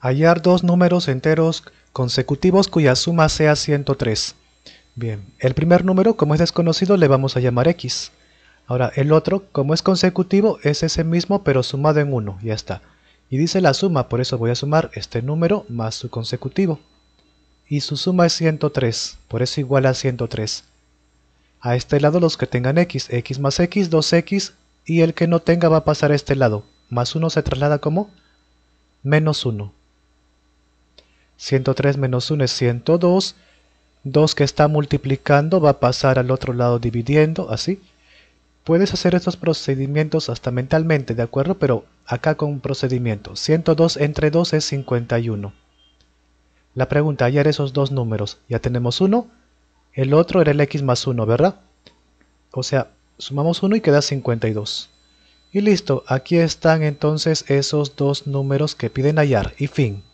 hallar dos números enteros consecutivos cuya suma sea 103. Bien, el primer número, como es desconocido, le vamos a llamar x. Ahora, el otro, como es consecutivo, es ese mismo pero sumado en 1, ya está. Y dice la suma, por eso voy a sumar este número más su consecutivo. Y su suma es 103, por eso igual a 103. A este lado los que tengan x, x más x, 2x, y el que no tenga va a pasar a este lado. Más 1 se traslada como menos 1. 103 menos 1 es 102. 2 que está multiplicando va a pasar al otro lado dividiendo, así. Puedes hacer estos procedimientos hasta mentalmente, ¿de acuerdo? Pero acá con un procedimiento. 102 entre 2 es 51. La pregunta, hallar esos dos números. Ya tenemos uno, el otro era el x más 1, ¿verdad? O sea, sumamos 1 y queda 52. Y listo, aquí están entonces esos dos números que piden hallar, y fin.